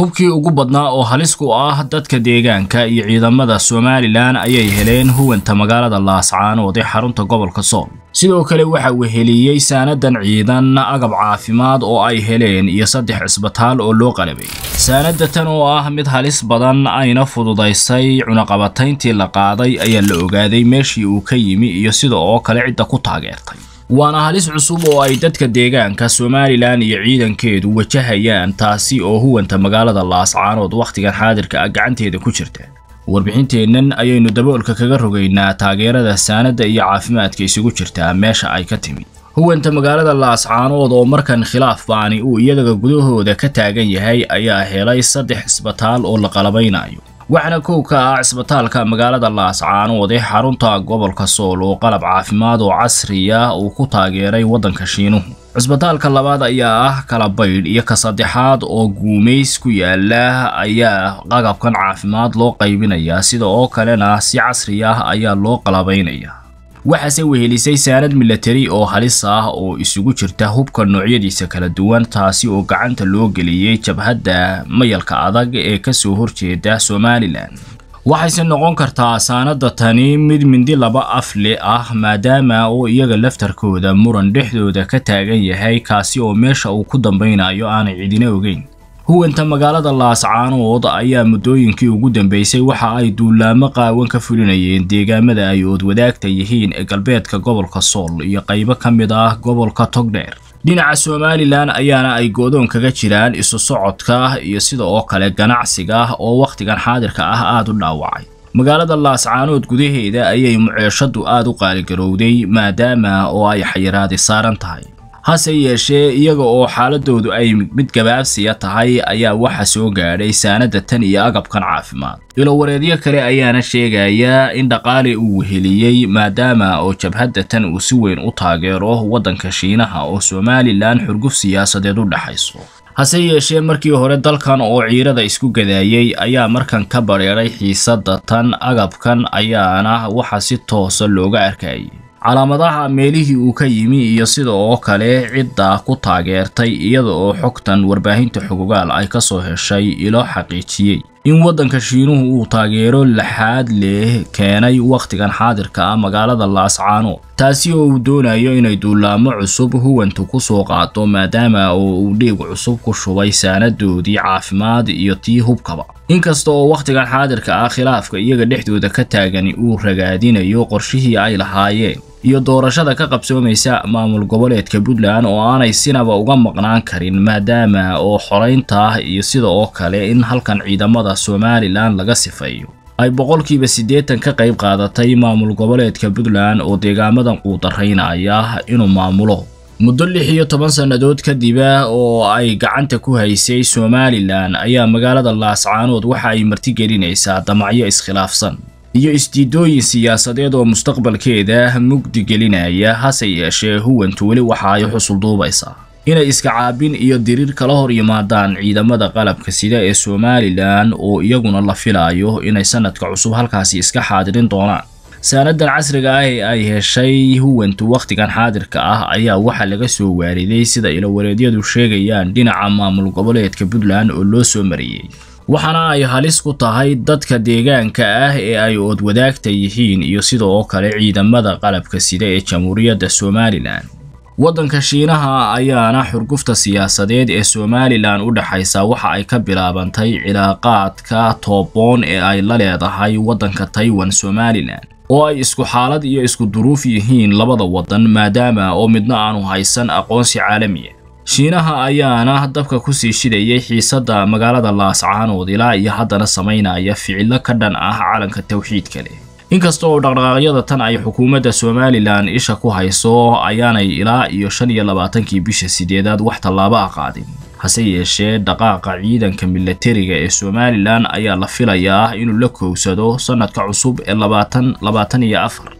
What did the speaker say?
hubkii ugu badnaa oo halisku ah dadka deegaanka iyo ciidamada somalilan ayay heleen huwanta magaalada laascaanood ee xarunta gobolka sool sidoo kale waxa weheliyey saanadan ciidan agab caafimaad oo ay heleen iyo saddex cisbitaal oo loo qalabay saanada tan oo ah mid halis badan ayna fududaysay cunaqabatayntii la qaaday ayaa la ogaaday meeshii uu ka yimi iyo sida oo kale cidda ku taageertay waana halis cusub oo ay dadka deegaanka somalilan iyo ciidankeedu wajahayaan taasi oo huwanta magaalada laascaanood wakhtigan xaadirka a ah gacanteeda ku jirta warbixinteennan ayaynu daboolka kaga rogaynaa taageerada saanadda iyo caafimaadka isugu jirtaa meesha ay ka timid huwanta magaalada laascaanood oo markan khilaaf baani uu iyadaga gudahooda ka taagan yahay ayaa helay saddex isbitaal oo la qalabaynayo waxaana kowka ah cisbitaalka magaalada laascaan waday xarunta gobolka soolo qalab caafimaad oo casriya ah uu ku taageeray waddanka shiinuhu cisbitaalka labaad ayaa ah kala baydh iyo ka saddexaad oo guumays ku yaala ayaa qagabkan caafimaad loo qaybinayaa sida oo kalena si casri ah ayaa loo qalabaynayaa waxaase wehelisay saanad milatari oo halis ah oo isugu jirta hubka noocyadiisa kala duwan taasi oo gacanta loo geliyey jabhadda mayalka adag ee kasoo horjeeda somalilan waxayse noqon kartaa saanada tani mid mindi laba afle ah maadaama uu iyaga laftarkooda muran dhexdooda ka taagan yahay kaasi oo meesha uu ku dambaynayo aanay cidina ogeyn huwanta magaalada laascaanood ayaa muddooyinkii ugu dambeysay waxa ay duulaamo qaawan ka fulinayeen deegaamada ay ood wadaagta yihiin ee galbeedka gobolka sool iyo qaybo ka mid ah gobolka togdheer dhinaca somalilan ayaana ay goodoon kaga jiraan isu socodka iyo sida oo kale ganacsiga oo wakhtigan xaadirka ah aada u dhaawacay magaalada laascaanood gudaheeda ayay muceeshadu aad u qaaligarowday maadaama oo ay xayiraadi saaran tahay hase yeeshee iyaga oo xaaladoodu ay mid gabaabsiya tahay ayaa waxa soo gaadhay saanada tan iyo agabkan caafimaad ilowareedyo kale ayaana sheegayaa in dhaqaali uu weheliyey maadaama oo jabhadda tan uu si weyn u taageero waddanka shiinaha oo somalilan xurguf siyaasadeed u dhexayso hase yeeshee markii hore dalkan oo ciirada isku gadaayey ayaa markan ka badheedhay xiisadda tan agabkan ayaana waxa si toosa looga arkayay calaamadaha meelihii uu ka yimi iyo sida oo kale cidda ku taageertay iyada oo xogtan warbaahinta xogogaal ay ka soo heshay ilo xaqiijiyey in waddanka shiinuhu uu taageero laxaad leh keenay wakhtigan xaadirka ah magaalada laascaano taasi oo uu doonayo inay duulaamo cusub huwantu ku soo qaado maadaama oo uu dhiig cusub ku shubay saanadoodii caafimaad iyo tii hubkaba inkasta oo wakhtigan xaadirka ah khilaafka iyaga dhexdooda ka taagani uu ragaadinayo qorshihii ay lahaayeen iyo doorashada ka qabsoomaysa maamul goboleedka puntland oo aanay sinaba uga maqnaan karin maadaama oo xoraynta ah iyo sida oo kale in halkan ciidamada somalilan laga sifaeyo ay boqolkiiba siddeetan ka qayb qaadatay maamul goboleedka puntland oo deegaamadan quudaraynaya inuu maamulo muddo lix iyo toban sannadood kadiba oo ay gacanta ku haysay somalilan ayaa magaalada laascaanood waxa ay marti gelinaysaa damacyo iskhilaafsan iyo isdiidooyin siyaasadeed oo mustaqbalkeeda mugdi gelinaya hase yeeshee huwantu weli waxa ay xusul duubaysaa inay iska caabin iyo diriir kala hor yimaadaan ciidamada qalabka sida ee somalilan oo iyaguna la filaayo inay sanadka cusub halkaasi iska xaadirin doonaan saanadan casriga ah ee ay heshay huwantu wakhtigan xaadirka ah ayaa waxaa laga soo waariday sida ilawareedyadu sheegayaan dhinaca maamul goboleedka puntland oo loo soo mariyey waxaana ay halis ku tahay dadka deegaanka ah ee ay oodwadaagta yihiin iyo sida kale ciidamada qalabka sida ee jamhuuriyadda somalilan waddanka shiinaha ayaana xurgufta siyaasadeed ee somalilan u dhexaysa waxa ay ka bilaabantay cilaaqaadka tooboon ee ay la leedahay waddanka taiwan somalilan oo ay isku xaalad iyo isku duruuf yihiin labada waddan maadaama oo midna aanu haysan aqoonsi caalamiya ah shiinaha ayaana dabka kusii shidayay xiisadda magaalada laascaanood ilaa iyo haddana samaynaya ficillo ka dhan ah calanka tawxiidka leh inkasta oo dhaqdhaqaaqyada tan ay xukuumadda somalilan isha ku hayso ayaanay ilaa iyo shan iyo labaatankii bisha sideedaad wax tallaabo a qaadin hase yeeshee dhaqaaqa ciidanka milatariga ee somalilan ayaa la filayaa inuu la kowsado sannadka cusub ee labaatan labaatan iyo afar